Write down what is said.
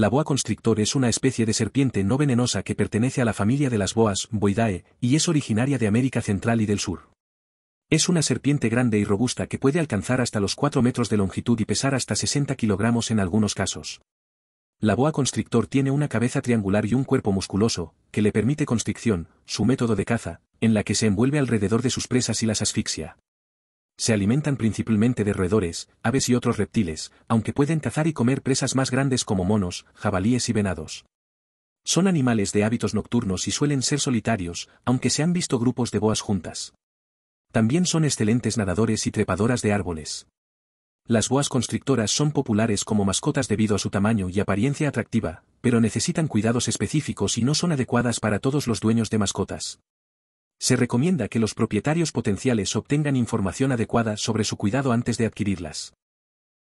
La boa constrictor es una especie de serpiente no venenosa que pertenece a la familia de las boas, Boidae, y es originaria de América Central y del Sur. Es una serpiente grande y robusta que puede alcanzar hasta los 4 metros de longitud y pesar hasta 60 kilogramos en algunos casos. La boa constrictor tiene una cabeza triangular y un cuerpo musculoso, que le permite constricción, su método de caza, en la que se envuelve alrededor de sus presas y las asfixia. Se alimentan principalmente de roedores, aves y otros reptiles, aunque pueden cazar y comer presas más grandes como monos, jabalíes y venados. Son animales de hábitos nocturnos y suelen ser solitarios, aunque se han visto grupos de boas juntas. También son excelentes nadadores y trepadoras de árboles. Las boas constrictoras son populares como mascotas debido a su tamaño y apariencia atractiva, pero necesitan cuidados específicos y no son adecuadas para todos los dueños de mascotas se recomienda que los propietarios potenciales obtengan información adecuada sobre su cuidado antes de adquirirlas.